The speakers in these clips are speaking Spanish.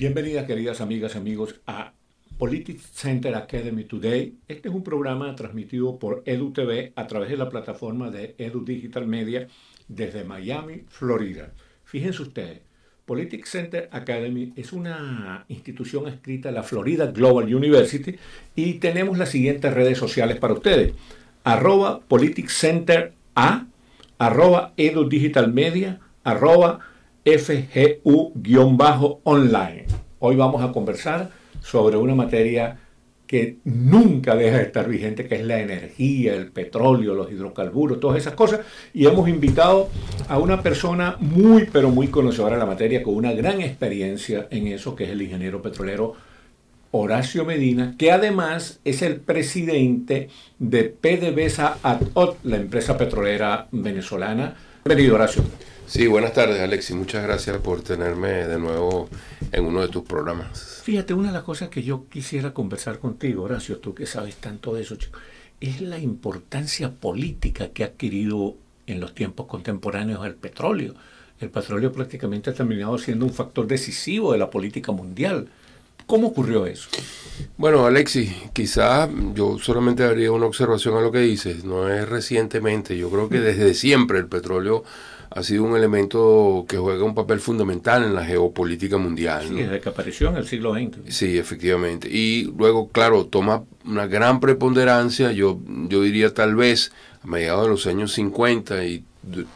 Bienvenidas queridas amigas y amigos a Politics Center Academy Today. Este es un programa transmitido por EduTV a través de la plataforma de Edu Digital Media desde Miami, Florida. Fíjense ustedes, Politics Center Academy es una institución escrita a la Florida Global University y tenemos las siguientes redes sociales para ustedes. Arroba FGU-online. Hoy vamos a conversar sobre una materia que nunca deja de estar vigente, que es la energía, el petróleo, los hidrocarburos, todas esas cosas. Y hemos invitado a una persona muy, pero muy conocedora de la materia, con una gran experiencia en eso, que es el ingeniero petrolero Horacio Medina, que además es el presidente de PDVSA ATOT, la empresa petrolera venezolana. Bienvenido, Horacio. Sí, buenas tardes, Alexi. Muchas gracias por tenerme de nuevo en uno de tus programas. Fíjate, una de las cosas que yo quisiera conversar contigo, Horacio, tú que sabes tanto de eso, es la importancia política que ha adquirido en los tiempos contemporáneos el petróleo. El petróleo prácticamente ha terminado siendo un factor decisivo de la política mundial. ¿Cómo ocurrió eso? Bueno, Alexi, quizás yo solamente haría una observación a lo que dices. No es recientemente, yo creo que mm. desde siempre el petróleo ha sido un elemento que juega un papel fundamental en la geopolítica mundial. Sí, desde que apareció en el siglo XX. Sí, efectivamente. Y luego, claro, toma una gran preponderancia, yo, yo diría tal vez a mediados de los años 50 y,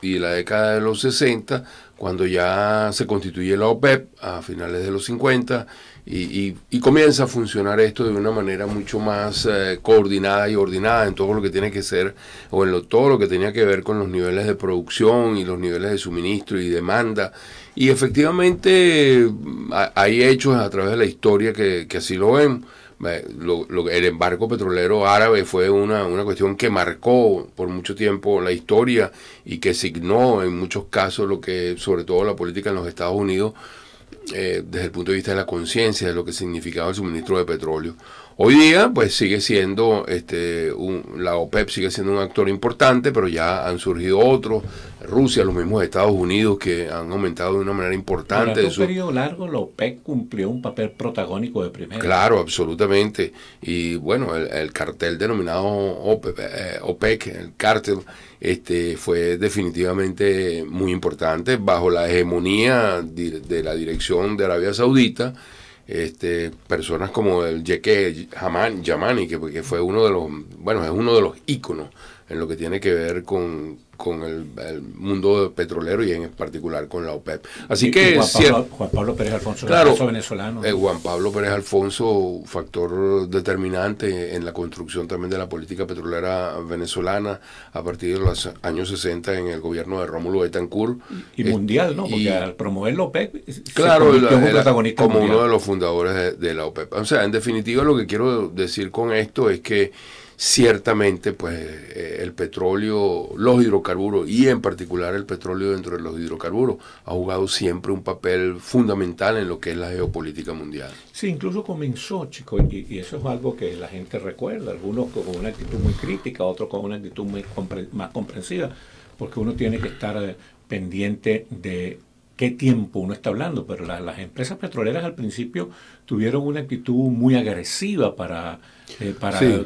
y la década de los 60, cuando ya se constituye la OPEP a finales de los 50 y, comienza a funcionar esto de una manera mucho más eh, coordinada y ordenada en todo lo que tiene que ser, o en todo lo que tenía que ver con los niveles de producción y los niveles de suministro y demanda. Y efectivamente eh, hay hechos a través de la historia que, así lo ven. Eh, el embargo petrolero árabe fue una, una, cuestión que marcó por mucho tiempo la historia y que signó en muchos casos lo que, sobre todo la política en los Estados Unidos eh, desde el punto de vista de la conciencia de lo que significaba el suministro de petróleo. Hoy día, pues sigue siendo, este, la OPEP sigue siendo un actor importante, pero ya han surgido otros, Rusia, los mismos Estados Unidos, que han aumentado de una manera importante. En un periodo largo, la OPEP cumplió un papel protagónico de primera. Claro, absolutamente. Y bueno, el, cartel denominado OPEP eh, el cartel, este, fue definitivamente muy importante bajo la hegemonía de la dirección de Arabia Saudita. Este, personas como el Jeque Yamani, que, que fue uno de los, bueno, es uno de los íconos en lo que tiene que ver con, con el, mundo petrolero y en particular con la OPEP. Así que Juan, Pablo, Pérez Alfonso, claro, venezolano. Eh, Juan Pablo Pérez Alfonso, factor determinante en la construcción también de la política petrolera venezolana a partir de los años 60 en el gobierno de Rómulo Betancourt. Y eh, mundial, ¿no? Porque al promover la OPEP, eh, claro, como uno de los fundadores de, de la OPEP. O sea, en definitiva lo que quiero decir con esto es que ciertamente pues eh, el petróleo, los hidrocarburos y en particular el petróleo dentro de los hidrocarburos ha jugado siempre un papel fundamental en lo que es la geopolítica mundial. Sí, incluso comenzó, chico, y, eso es algo que la gente recuerda, algunos con una actitud muy crítica, otros con una actitud muy más comprensiva, porque uno tiene que estar eh, pendiente de qué tiempo uno está hablando, pero las empresas petroleras al principio tuvieron una actitud muy agresiva para, eh,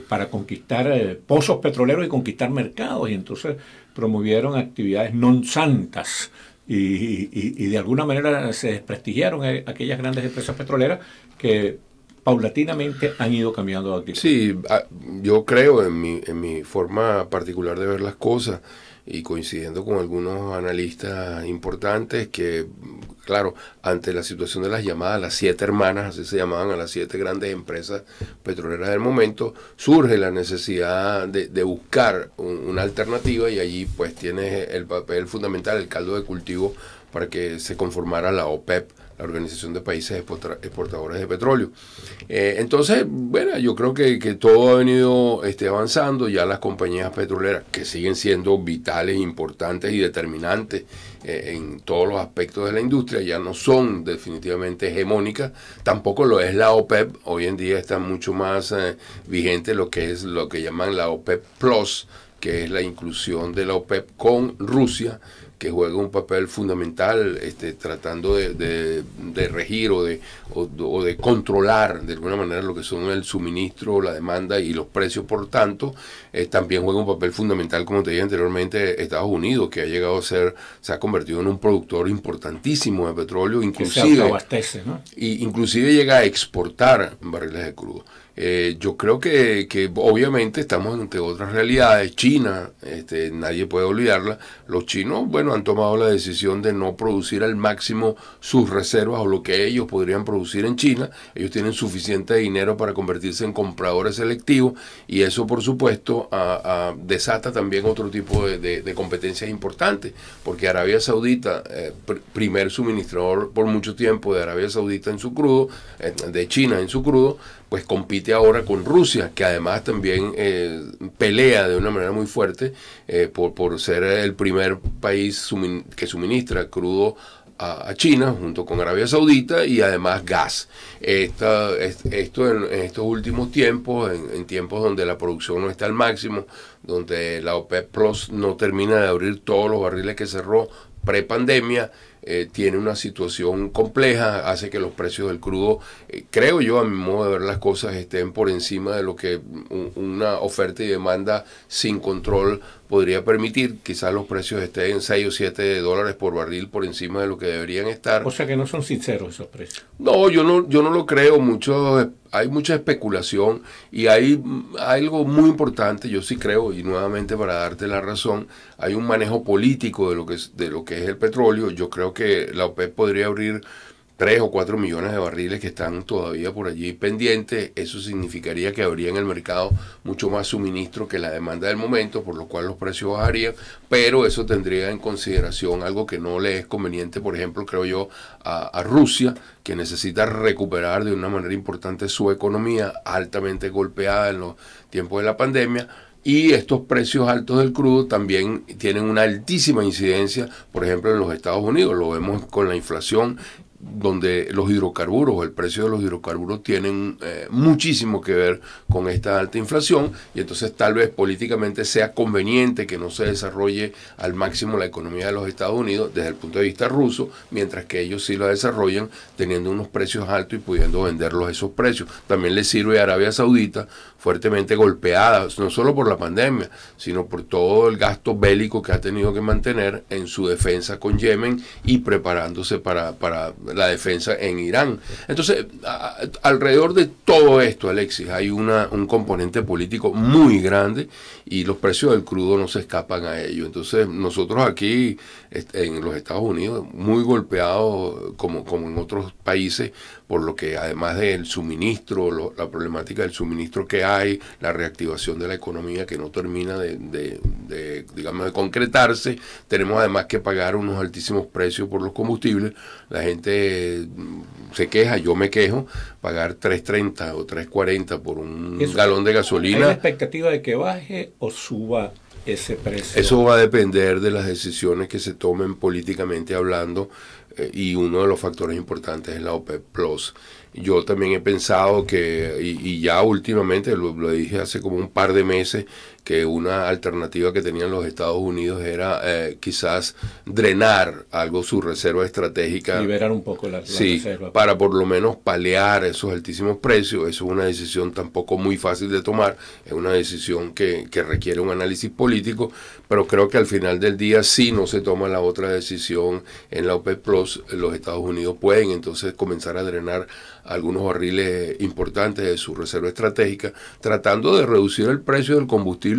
para, conquistar eh, pozos petroleros y conquistar mercados, y entonces promovieron actividades non santas. Y, de alguna manera se desprestigiaron eh, aquellas grandes empresas petroleras que paulatinamente han ido cambiando de actitud. Sí, ah, yo creo en mi, en mi forma particular de ver las cosas y coincidiendo con algunos analistas importantes que, claro, ante la situación de las llamadas, las siete hermanas, así se llamaban a las siete grandes empresas petroleras del momento, surge la necesidad de, buscar una alternativa y allí pues tiene el papel fundamental, el caldo de cultivo para que se conformara la OPEP la Organización de Países Exportadores de Petróleo. Eh, entonces, bueno, yo creo que, todo ha venido este, avanzando, ya las compañías petroleras, que siguen siendo vitales, importantes y determinantes eh, en todos los aspectos de la industria, ya no son definitivamente hegemónicas, tampoco lo es la OPEP, hoy en día está mucho más eh, vigente lo que es lo que llaman la OPEP Plus, que es la inclusión de la OPEP con Rusia, que juega un papel fundamental este, tratando de, regir o de, o, de, controlar de alguna manera lo que son el suministro, la demanda y los precios. Por tanto, eh, también juega un papel fundamental, como te dije anteriormente, Estados Unidos, que ha llegado a ser, se ha convertido en un productor importantísimo de petróleo, inclusive, inclusive llega a exportar barriles de crudo. Eh, yo creo que, obviamente estamos ante otras realidades. China, este, nadie puede olvidarla. Los chinos, bueno, han tomado la decisión de no producir al máximo sus reservas o lo que ellos podrían producir en China. Ellos tienen suficiente dinero para convertirse en compradores selectivos y eso, por supuesto, desata también otro tipo de, competencias importantes, porque Arabia Saudita, eh, primer suministrador por mucho tiempo de Arabia Saudita en su crudo, eh, de China en su crudo, pues compite ahora con Rusia, que además también eh, pelea de una manera muy fuerte eh, por, por, ser el primer país que suministra crudo a, China junto con Arabia Saudita y además gas. Esta, esto en, estos últimos tiempos, en, tiempos donde la producción no está al máximo, donde la OPEP Plus no termina de abrir todos los barriles que cerró pre-pandemia, eh, tiene una situación compleja, hace que los precios del crudo, eh, creo yo, a mi modo de ver las cosas, estén por encima de lo que una oferta y demanda sin control podría permitir. Quizás los precios estén en 6 o 7 dólares por barril por encima de lo que deberían estar. O sea que no son sinceros esos precios. No, yo no, yo no lo creo. Muchos hay mucha especulación y mm, hay algo muy importante, yo sí creo, y nuevamente para darte la razón, hay un manejo político de lo que es, de lo que es el petróleo. Yo creo que la OPEP podría abrir ...tres o cuatro millones de barriles que están todavía por allí pendientes, eso significaría que habría en el mercado mucho más suministro que la demanda del momento, por lo cual los precios bajarían, pero eso tendría en consideración algo que no le es conveniente, por ejemplo, creo yo, a, a Rusia, que necesita recuperar de una manera importante su economía altamente golpeada en los tiempos de la pandemia. Y estos precios altos del crudo también tienen una altísima incidencia, por ejemplo, en los Estados Unidos. Lo vemos con la inflación donde los hidrocarburos, el precio de los hidrocarburos tienen eh, muchísimo que ver con esta alta inflación y entonces tal vez políticamente sea conveniente que no se desarrolle al máximo la economía de los Estados Unidos desde el punto de vista ruso, mientras que ellos sí la desarrollan teniendo unos precios altos y pudiendo venderlos a esos precios. También le sirve a Arabia Saudita fuertemente golpeada, no solo por la pandemia, sino por todo el gasto bélico que ha tenido que mantener en su defensa con Yemen y preparándose para, para la defensa en Irán. Entonces, alrededor de todo esto, Alexis, hay una, un componente político muy grande y los precios del crudo no se escapan a ello. Entonces, nosotros aquí en los Estados Unidos, muy golpeado como, como en otros países, por lo que además del suministro, la problemática del suministro que hay, la reactivación de la economía que no termina de, digamos, de concretarse, tenemos además que pagar unos altísimos precios por los combustibles, la gente mm, se queja, yo me quejo, pagar 3.30 o 3.40 por un galón de gasolina. ¿Hay la expectativa de que baje o suba? ese precio. Eso va a depender de las decisiones que se tomen políticamente hablando eh, y uno de los factores importantes es la OPEP e Plus. Yo también he pensado que, y, ya últimamente, lo, dije hace como un par de meses, que una alternativa que tenían los Estados Unidos era eh, quizás drenar algo su reserva estratégica. Liberar un poco la, reserva. Para por lo menos palear esos altísimos precios. Eso es una decisión tampoco muy fácil de tomar. Es una decisión que, que requiere un análisis político. Pero creo que al final del día, si no se toma la otra decisión en la OPEP Plus, los Estados Unidos pueden entonces comenzar a drenar algunos barriles importantes de su reserva estratégica, tratando de reducir el precio del combustible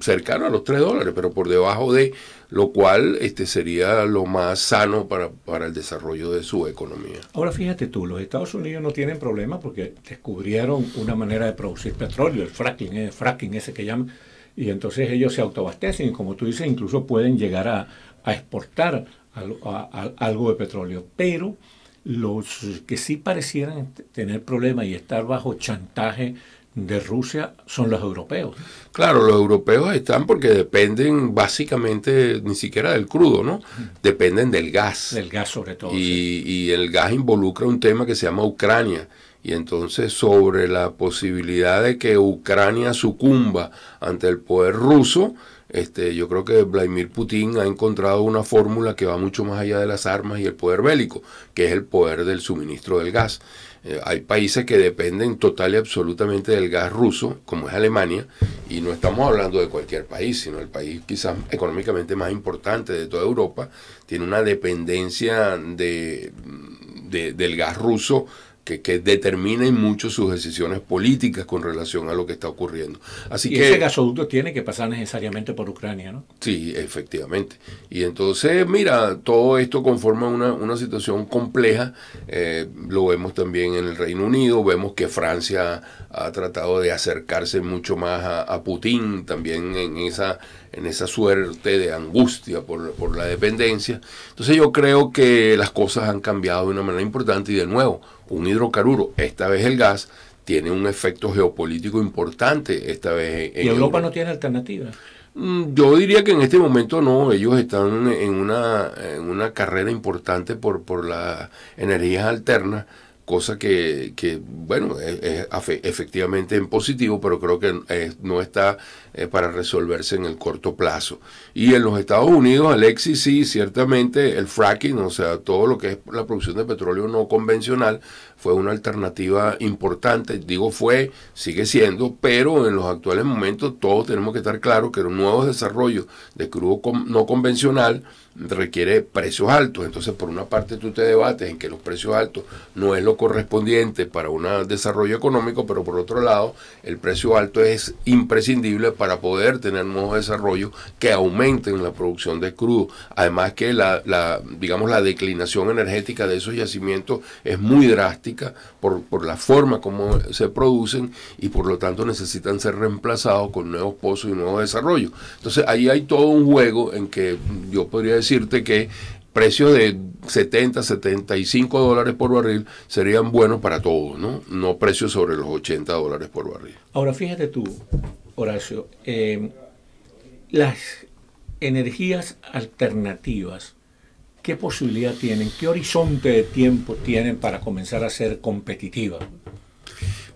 cercano a los 3 dólares, pero por debajo de lo cual este, sería lo más sano para, el desarrollo de su economía. Ahora fíjate tú, los Estados Unidos no tienen problema porque descubrieron una manera de producir petróleo, el fracking, eh, ese que llaman, y entonces ellos se autoabastecen y como tú dices, incluso pueden llegar a, exportar algo de petróleo, pero los que sí parecieran tener problemas y estar bajo chantaje de Rusia son los europeos. Claro, los europeos están porque dependen básicamente ni siquiera del crudo, ¿no? Mm. Dependen del gas. Del gas sobre todo. Y, y el gas involucra un tema que se llama Ucrania. Y entonces sobre la posibilidad de que Ucrania sucumba ante el poder ruso, este, yo creo que Vladimir Putin ha encontrado una fórmula que va mucho más allá de las armas y el poder bélico, que es el poder del suministro del gas. Eh, hay países que dependen total y absolutamente del gas ruso, como es Alemania, y no estamos hablando de cualquier país, sino el país quizás económicamente más importante de toda Europa, tiene una dependencia del gas ruso que, determinen mucho sus decisiones políticas con relación a lo que está ocurriendo. Así que, ese gasoducto tiene que pasar necesariamente por Ucrania, ¿no? Sí, efectivamente. Y entonces, mira, todo esto conforma una, situación compleja. Eh, lo vemos también en el Reino Unido, vemos que Francia ha tratado de acercarse mucho más a, Putin, también en esa, en esa suerte de angustia por, por la dependencia. Entonces yo creo que las cosas han cambiado de una manera importante y de nuevo un hidrocarburo, esta vez el gas, tiene un efecto geopolítico importante esta vez. ¿Y Europa, no tiene alternativa? Mm, yo diría que en este momento no, ellos están en una, en una carrera importante por, por las energías alternas cosa que, que bueno, es, efectivamente en positivo, pero creo que no está eh, para resolverse en el corto plazo. Y en los Estados Unidos, Alexis, sí, ciertamente el fracking, o sea, todo lo que es la producción de petróleo no convencional, fue una alternativa importante, digo fue, sigue siendo, pero en los actuales momentos todos tenemos que estar claros que los nuevos desarrollos de crudo no convencional, requiere precios altos. Entonces, por una parte, tú te debates en que los precios altos no es lo correspondiente para un desarrollo económico, pero por otro lado, el precio alto es imprescindible para poder tener nuevos desarrollos que aumenten la producción de crudo. Además que la, digamos, la declinación energética de esos yacimientos es muy drástica por, por la forma como se producen y por lo tanto necesitan ser reemplazados con nuevos pozos y nuevos desarrollos. Entonces, ahí hay todo un juego en que yo podría decir decirte que precios de 70, 75 dólares por barril serían buenos para todos, ¿no? No precios sobre los 80 dólares por barril. Ahora, fíjate tú, Horacio, eh, las energías alternativas, ¿qué posibilidad tienen? ¿Qué horizonte de tiempo tienen para comenzar a ser competitivas?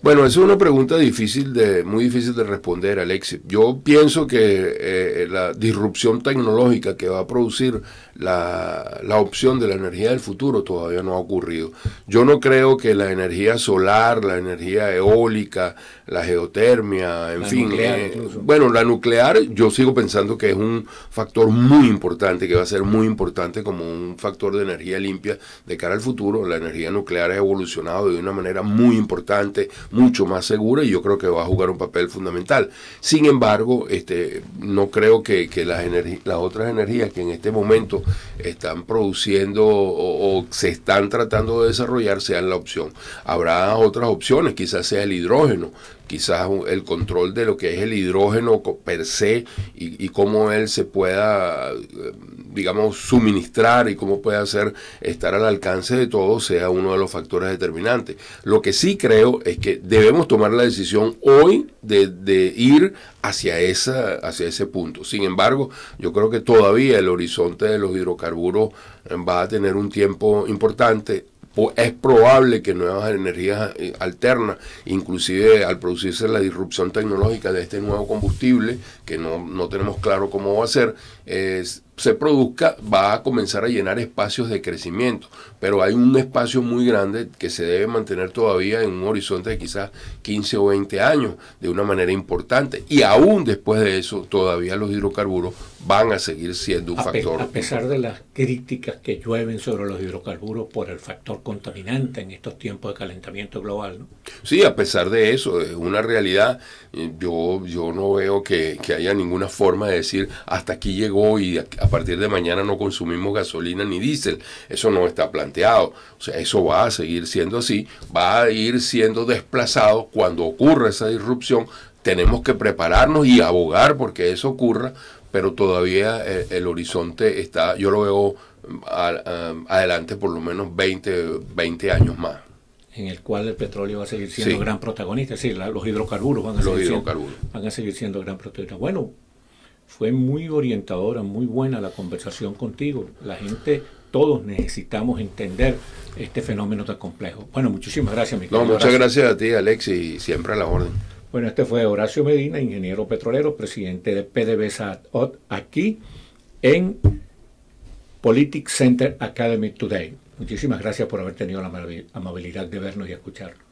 Bueno, es una pregunta difícil de, muy difícil de responder, Alexis. Yo pienso que eh, la disrupción tecnológica que va a producir la, opción de la energía del futuro todavía no ha ocurrido. Yo no creo que la energía solar, la energía eólica, la geotermia, en fin, eh, bueno, la nuclear yo sigo pensando que es un factor muy importante, que va a ser muy importante como un factor de energía limpia de cara al futuro. La energía nuclear ha evolucionado de una manera muy importante mucho más segura y yo creo que va a jugar un papel fundamental. Sin embargo, este, no creo que, que las, las otras energías que en este momento están produciendo o se están tratando de desarrollar sean la opción. Habrá otras opciones, quizás sea el hidrógeno, quizás el control de lo que es el hidrógeno per se y, cómo él se pueda, eh, digamos, suministrar y cómo puede hacer estar al alcance de todos sea uno de los factores determinantes. Lo que sí creo es que debemos tomar la decisión hoy de, ir hacia, esa, hacia ese punto. Sin embargo, yo creo que todavía el horizonte de los hidrocarburos eh, va a tener un tiempo importante es probable que nuevas energías eh, alternas, inclusive al producirse la disrupción tecnológica de este nuevo combustible, que no, no tenemos claro cómo va a ser, es, se produzca va a comenzar a llenar espacios de crecimiento, pero hay un espacio muy grande que se debe mantener todavía en un horizonte de quizás 15 o 20 años de una manera importante y aún después de eso todavía los hidrocarburos van a seguir siendo un factor. A pesar de las críticas que llueven sobre los hidrocarburos por el factor contaminante en estos tiempos de calentamiento global, ¿no? Sí, a pesar de eso, es una realidad. Yo, yo no veo que, que haya ninguna forma de decir hasta aquí llegó y a, a partir de mañana no consumimos gasolina ni diésel. Eso no está planteado. O sea, eso va a seguir siendo así, va a ir siendo desplazado cuando ocurra esa disrupción. Tenemos que prepararnos y abogar porque eso ocurra, pero todavía eh, el, horizonte está, yo lo veo mm, mm, adelante por lo menos 20, 20 años más en el cual el petróleo va a seguir siendo gran protagonista, es decir, los hidrocarburos van a los hidrocarburos. van a seguir siendo gran protagonista. Bueno, fue muy orientadora, muy buena la conversación contigo. La gente, todos necesitamos entender este fenómeno tan complejo. Bueno, muchísimas gracias, mi No, muchas gracias a ti, Alex, y siempre a la orden. Bueno, este fue Horacio Medina, ingeniero petrolero, presidente de PDVSA aquí en Politics Center Academy Today. Muchísimas gracias por haber tenido la amabilidad de vernos y escucharnos.